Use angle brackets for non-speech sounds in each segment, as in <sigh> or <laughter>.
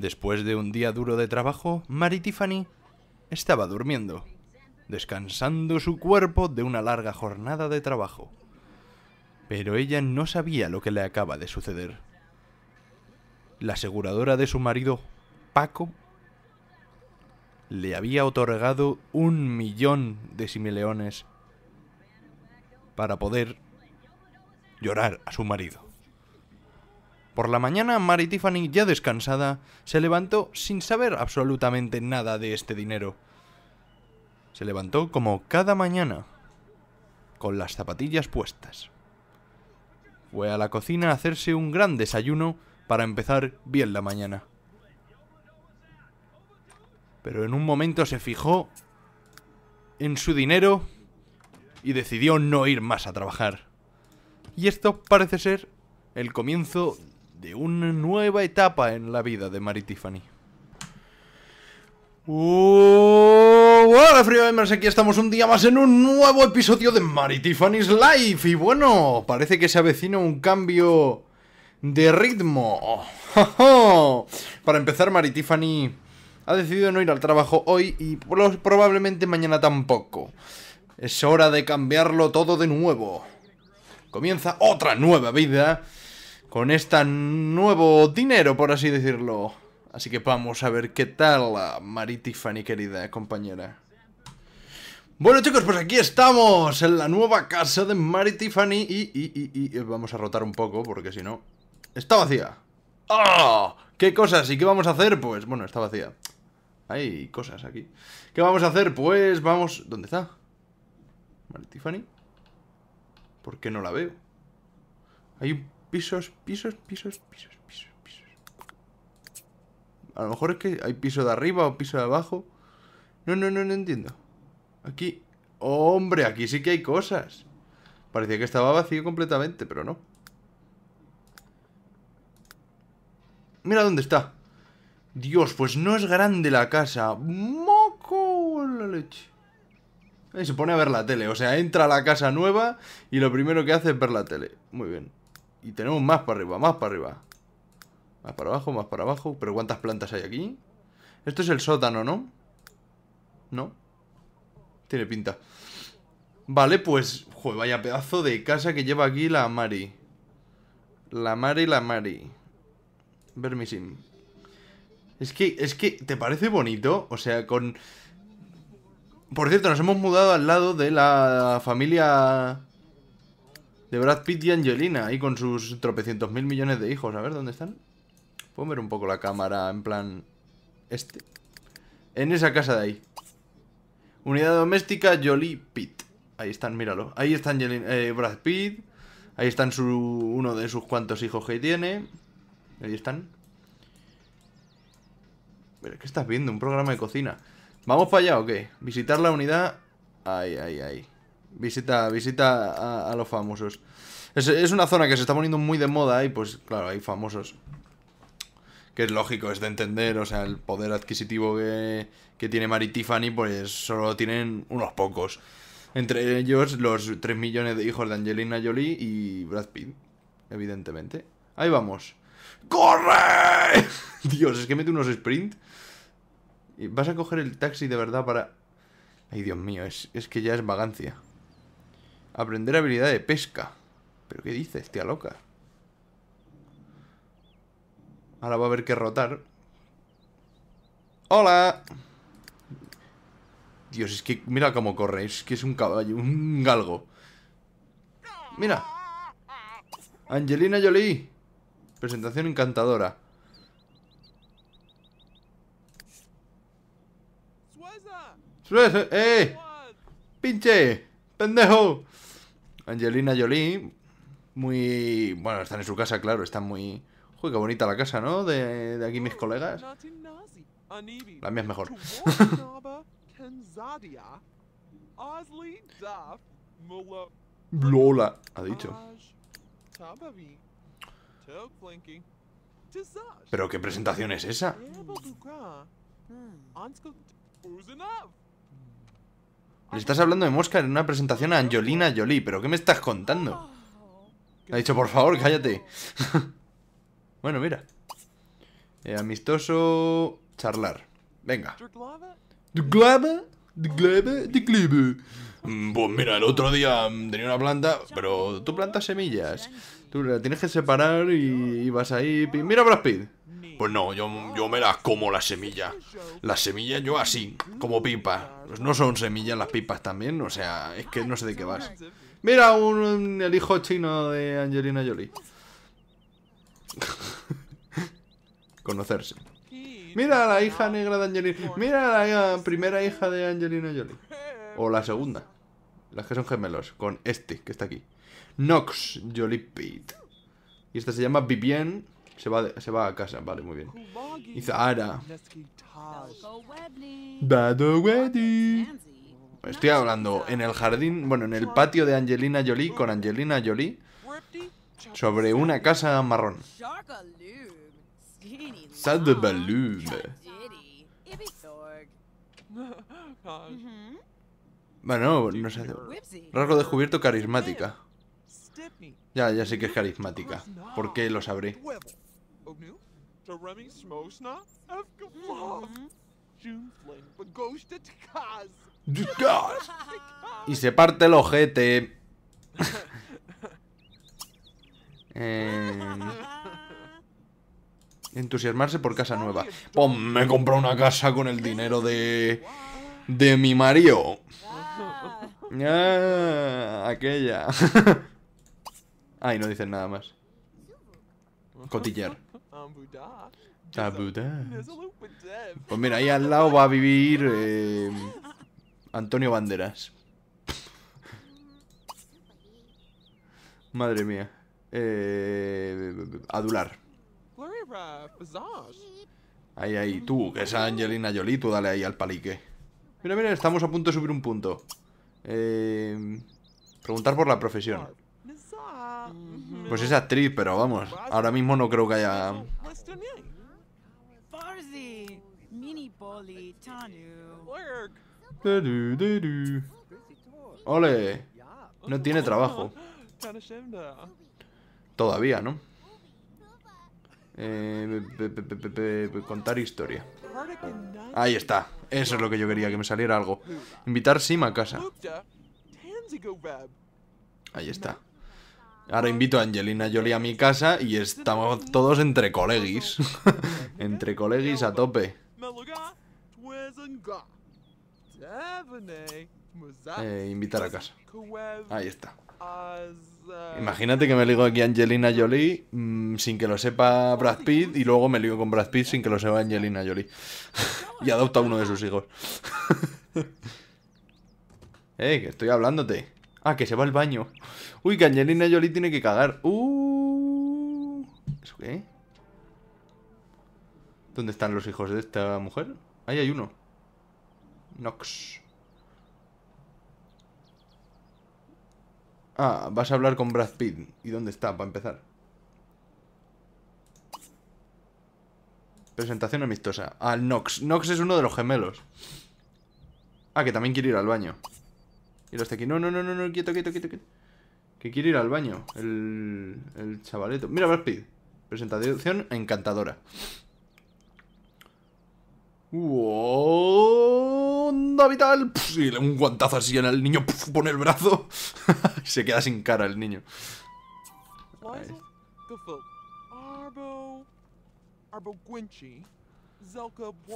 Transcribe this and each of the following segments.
Después de un día duro de trabajo, Mary Tiffany estaba durmiendo, descansando su cuerpo de una larga jornada de trabajo. Pero ella no sabía lo que le acaba de suceder. La aseguradora de su marido, Paco, le había otorgado un millón de simileones para poder llorar a su marido. Por la mañana, Mary Tiffany, ya descansada, se levantó sin saber absolutamente nada de este dinero. Se levantó como cada mañana, con las zapatillas puestas. Fue a la cocina a hacerse un gran desayuno para empezar bien la mañana. Pero en un momento se fijó en su dinero y decidió no ir más a trabajar. Y esto parece ser el comienzo de una nueva etapa en la vida de Mary Tiffany. hola uh, Frío Gamers, aquí estamos un día más en un nuevo episodio de Mary Tiffany's Life Y bueno, parece que se avecina un cambio de ritmo <laughs> Para empezar, Mary Tiffany ha decidido no ir al trabajo hoy y probablemente mañana tampoco Es hora de cambiarlo todo de nuevo Comienza otra nueva vida con este nuevo dinero, por así decirlo. Así que vamos a ver qué tal, Mari Tiffany, querida compañera. Bueno chicos, pues aquí estamos, en la nueva casa de Mari Tiffany y, y, y, y eh, vamos a rotar un poco, porque si no... ¡Está vacía! ¡Ah! ¿Qué cosas? ¿Y qué vamos a hacer? Pues, bueno, está vacía. Hay cosas aquí. ¿Qué vamos a hacer? Pues vamos... ¿Dónde está? Mari Tiffany. ¿Por qué no la veo? Hay un Pisos, pisos, pisos, pisos, pisos, A lo mejor es que hay piso de arriba o piso de abajo. No, no, no, no entiendo. Aquí... ¡Hombre! Aquí sí que hay cosas. Parecía que estaba vacío completamente, pero no. Mira dónde está. Dios, pues no es grande la casa. ¡Moco! La leche. Ahí se pone a ver la tele. O sea, entra a la casa nueva y lo primero que hace es ver la tele. Muy bien. Y tenemos más para arriba, más para arriba. Más para abajo, más para abajo. Pero ¿cuántas plantas hay aquí? Esto es el sótano, ¿no? ¿No? Tiene pinta. Vale, pues... Joder, vaya pedazo de casa que lleva aquí la Mari. La Mari, la Mari. Vermisim. Es que, es que, ¿te parece bonito? O sea, con... Por cierto, nos hemos mudado al lado de la familia de Brad Pitt y Angelina, ahí con sus tropecientos mil millones de hijos. A ver, ¿dónde están? Puedo ver un poco la cámara en plan... Este. En esa casa de ahí. Unidad doméstica Jolie Pitt. Ahí están, míralo. Ahí está Angelina, eh, Brad Pitt. Ahí están uno de sus cuantos hijos que tiene. Ahí están. qué estás viendo? Un programa de cocina. ¿Vamos para allá o qué? Visitar la unidad... Ahí, ahí, ahí Visita, visita a, los famosos. Es, una zona que se está poniendo muy de moda y pues claro, hay famosos. Que es lógico, es de entender, o sea, el poder adquisitivo que, que tiene Mary Tiffany, pues solo tienen unos pocos. Entre ellos los 3 millones de hijos de Angelina Jolie y Brad Pitt, evidentemente. Ahí vamos. ¡Corre! <laughs> Dios, es que mete unos sprint. ¿Vas a coger el taxi de verdad para...? Ay, Dios mío, es, es que ya es vagancia. Aprender habilidad de pesca. ¿Pero qué dices, tía loca? Ahora va a haber que rotar. ¡Hola! Dios, es que mira cómo corre. Es que es un caballo, un galgo. ¡Mira! Angelina Jolie. Presentación encantadora. ¡Eh! ¡Pinche! ¡Pendejo! Angelina Jolie, muy... Bueno, están en su casa, claro, están muy... Joder, qué bonita la casa, ¿no? De, de aquí mis colegas. La mía es mejor. Lola, ha dicho. Pero qué presentación es esa. Le estás hablando de mosca en una presentación a Angelina Jolie, pero ¿qué me estás contando? Ha dicho, por favor, cállate. <laughs> bueno, mira. Eh, amistoso. Charlar. Venga. Mm, pues mira, el otro día mm, tenía una planta, pero tú plantas semillas. Tú la tienes que separar y, vas ahí. Mira Brad Pitt. Pues no, yo, yo me la como la semilla, la semilla yo así, como pipa. Pues no son semillas las pipas también, o sea, es que no sé de qué vas. Mira, un, el hijo chino de Angelina Jolie. <laughs> Conocerse. Mira la hija negra de Angelina. Mira la primera hija de Angelina Jolie. O la segunda. Las que son gemelos. Con este, que está aquí. Nox Jolie Pete. Y esta se llama Vivienne se va, a casa, vale, muy bien. Y Zahara. Estoy hablando en el jardín, bueno, en el patio de Angelina Jolie con Angelina Jolie sobre una casa marrón. Bueno, no sé. Rasgo descubierto carismática. Ya, ya sé que es carismática. ¿Por qué lo sabré? Y se parte el ojete. <laughs> Eh, entusiasmarse por casa nueva. ¡Pum! Pues me compró una casa con el dinero de. de mi marido. aquella. <laughs> Ay, no dicen nada más. Cotillar. Pues mira, ahí al lado va a vivir eh, Antonio Banderas. Madre mía. Eh, adular. Ahí, ahí, tú, que es Angelina Jolie, tú dale ahí al palique. Mira, mira, estamos a punto de subir un punto. Eh, preguntar por la profesión. Pues es actriz, pero vamos, ahora mismo no creo que haya Ole. No tiene trabajo. Todavía, ¿no? Eh, contar historia. Ahí está. Eso es lo que yo quería, que me saliera algo. Invitar Sim a casa. Ahí está. Ahora invito a Angelina Jolie a mi casa y estamos todos entre coleguis. <laughs> entre coleguis a tope. Eh, invitar a casa. Ahí está. Imagínate que me ligo aquí a Angelina Jolie mm, sin que lo sepa Brad Pitt y luego me ligo con Brad Pitt sin que lo sepa Angelina Jolie. <laughs> y adopta a uno de sus hijos. <laughs> ¡Eh, estoy hablándote! Ah, que se va al baño. Uy, que Angelina Jolie tiene que cagar. Uh. qué? ¿Dónde están los hijos de esta mujer? Ahí hay uno. Nox. Ah, vas a hablar con Brad Pitt. ¿Y dónde está, para empezar? Presentación amistosa. Al Nox. Nox es uno de los gemelos. Ah, que también quiere ir al baño. Y los está aquí, no, no, no, no, no, quieto, quieto, quieto, quieto. Que quiere ir al baño, el, el chavaleto. Mira, Brad Presentación encantadora. ¡Onda vital! y le un guantazo así en el niño, pone el brazo. <laughs> se queda sin cara el niño. Ahí.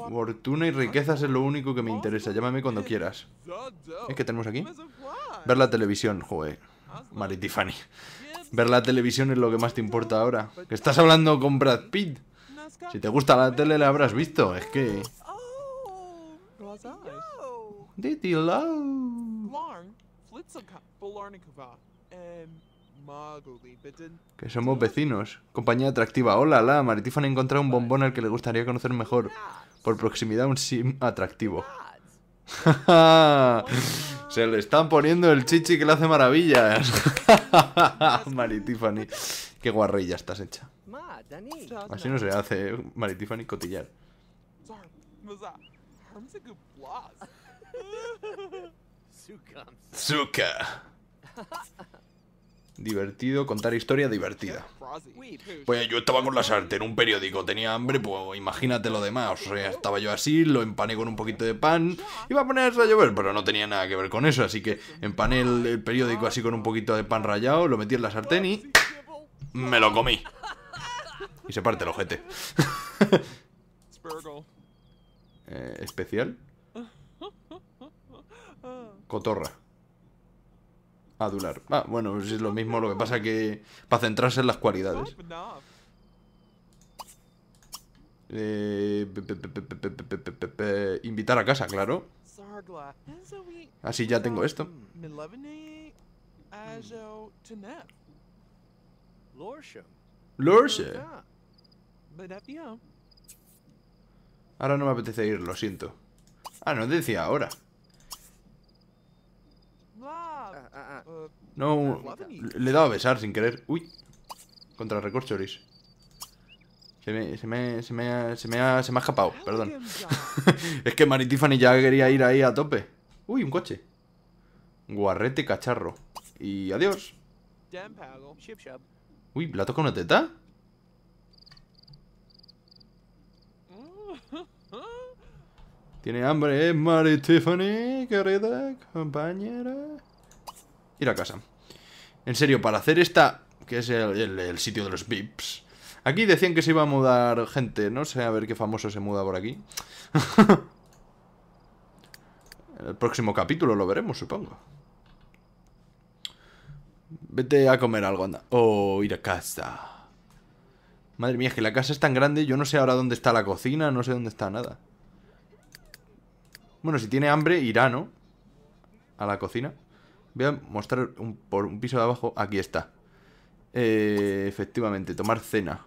Fortuna y riquezas es lo único que me interesa. Llámame cuando quieras. ¿Qué tenemos aquí? Ver la televisión, joder. Maritifani. Tiffany. Ver la televisión es lo que más te importa ahora. estás hablando con Brad Pitt. Si te gusta la tele la habrás visto. Es que... Que somos vecinos. Compañía atractiva. Hola, la. Maritifan ha un bombón al que le gustaría conocer mejor. Por proximidad, un sim atractivo. <laughs> Se le están poniendo el chichi que le hace maravillas. <laughs> Maritifani. Qué guarrilla estás hecha. Así no se hace, ¿eh? Maritifani, cotillar. Suka. Divertido, contar historia divertida. Pues yo estaba con la sartén, en un periódico, tenía hambre, pues imagínate lo demás. O sea, estaba yo así, lo empané con un poquito de pan, iba a ponerse a llover, pero no tenía nada que ver con eso, así que empané el, periódico así con un poquito de pan rayado, lo metí en la sartén y... Me lo comí. Y se parte el ojete. <laughs> Eh, ¿Especial? Cotorra. Adular. Ah, bueno, es lo mismo, lo que pasa que para centrarse en las cualidades. invitar a casa, claro. Así ya tengo esto. ¡Lorshe! Ahora no me apetece ir, lo siento. Ah, no decía ahora. Ah, ah, ah. Eh, no, le he dado a besar sin querer. Uy, contra el Se me, se, me, se, me ha, se, me escapado, perdón. <laughs> es que Mary ya quería ir ahí a tope. Uy, un coche. Guarrete cacharro. Y adiós. Uy, ¿la toca una teta? <laughs> Tiene hambre, ¿eh, Mary Tiffany, querida compañera? Ir a casa. En serio, para hacer esta... Que es el, sitio de los VIPs. Aquí decían que se iba a mudar gente. No sé, a ver qué famoso se muda por aquí. <laughs> el próximo capítulo lo veremos, supongo. Vete a comer algo, anda. O oh, ir a casa. Madre mía, es que la casa es tan grande. Yo no sé ahora dónde está la cocina. No sé dónde está nada. Bueno, si tiene hambre, irá, ¿no? A la cocina. Voy a mostrar por un piso de abajo. Aquí está. Eh, efectivamente, tomar cena.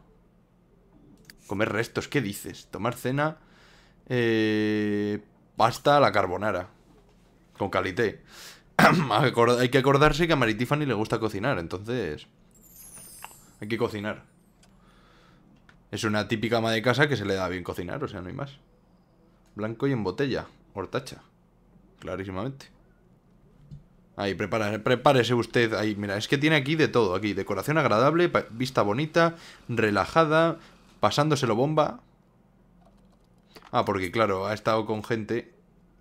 Comer restos, ¿qué dices? Tomar cena. Eh, pasta a la carbonara. Con calité. <clears throat> Hay que acordarse que a Mary le gusta cocinar, entonces. Hay que cocinar. Es una típica ama de casa que se le da bien cocinar, o sea, no hay más. Blanco y en botella. Hortacha. Clarísimamente. Ahí, prepara, prepárese usted. Ahí, mira, es que tiene aquí de todo. Aquí, decoración agradable, vista bonita, relajada, pasándoselo bomba. Ah, porque claro, ha estado con gente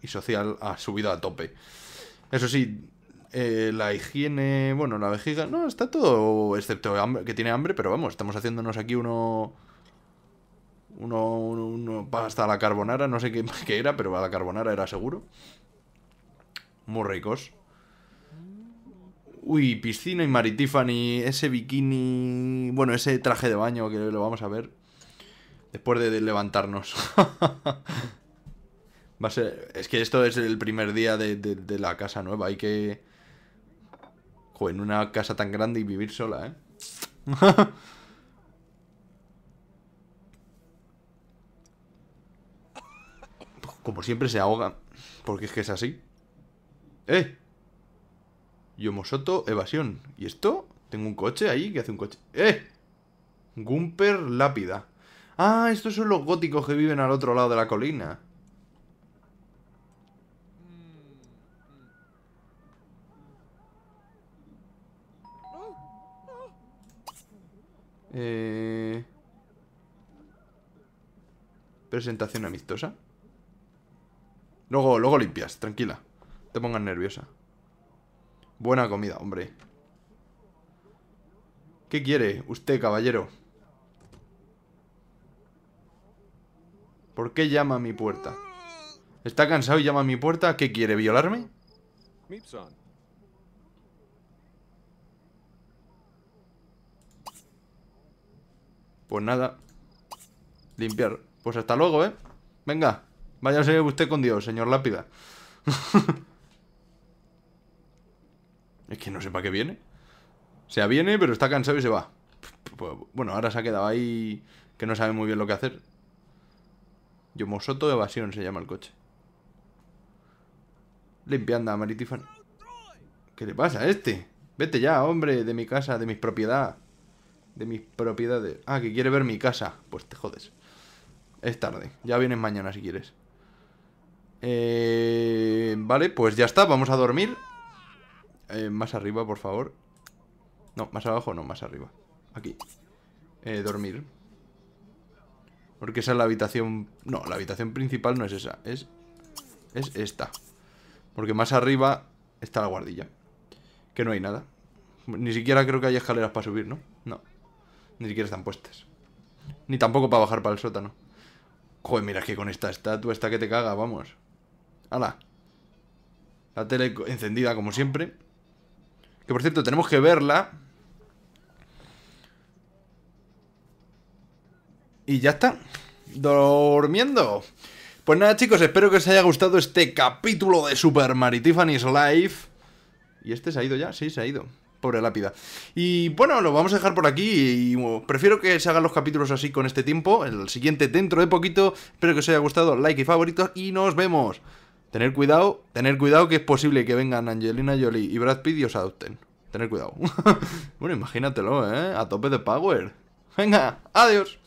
y social ha subido a tope. Eso sí, eh, la higiene, bueno, la vejiga, no, está todo, excepto que tiene hambre, pero vamos, estamos haciéndonos aquí uno... Uno, uno, uno hasta la carbonara, no sé qué, <laughs> era, pero a la carbonara era seguro. Muy ricos. Uy, piscina y maritifani, ese bikini, bueno, ese traje de baño que lo vamos a ver después de levantarnos. <laughs> Va a ser, es que esto es el primer día de, la casa nueva, hay que... Joder, en una casa tan grande y vivir sola, ¿eh? <laughs> Como siempre se ahoga, porque es que es así. ¡Eh! Yomosoto, evasión. ¿Y esto? Tengo un coche ahí que hace un coche. ¡Eh! Gumper, lápida. Ah, estos son los góticos que viven al otro lado de la colina. Eh. Presentación amistosa. Luego, limpias, tranquila. Te pongas nerviosa. Buena comida, hombre. ¿Qué quiere usted, caballero? ¿Por qué llama a mi puerta? ¿Está cansado y llama a mi puerta? ¿Qué quiere, violarme? Pues nada Limpiar Pues hasta luego, ¿eh? Venga Váyase usted con Dios, señor Lápida. <laughs> es que no sepa para qué viene. O sea, viene, pero está cansado y se va. Pues, bueno, ahora se ha quedado ahí que no sabe muy bien lo que hacer. Yomosoto Evasión se llama el coche. Limpiando a Maritifan. ¿Qué le pasa a este? Vete ya, hombre, de mi casa, de mis propiedades De mis propiedades. Ah, que quiere ver mi casa. Pues te jodes. Es tarde. Ya vienes mañana si quieres. Eh, vale, pues ya está, vamos a dormir. Eh, más arriba, por favor. No, más abajo no, más arriba. Aquí. Eh, dormir. Porque esa es la habitación... No, la habitación principal no es esa, es... Es esta. Porque más arriba está la guardilla. Que no hay nada. Ni siquiera creo que hay escaleras para subir, ¿no? No. Ni siquiera están puestas. Ni tampoco para bajar para el sótano. Joder, mira, que con esta estatua Esta que te caga, vamos. La tele encendida como siempre. Que por cierto, tenemos que verla. Y ya está. ¡Dormiendo! Pues nada chicos, espero que os haya gustado este capítulo de Super Mario Tiffany's Life. ¿Y este se ha ido ya? Sí, se ha ido. Pobre lápida. Y bueno, lo vamos a dejar por aquí. Y prefiero que se hagan los capítulos así con este tiempo. El siguiente dentro de poquito. Espero que os haya gustado. Like y favoritos. Y nos vemos. Tener cuidado, tener cuidado que es posible que vengan Angelina Jolie y Brad Pitt y os adopten. Tener cuidado. <laughs> bueno, imagínatelo, ¿eh? A tope de power. Venga, adiós.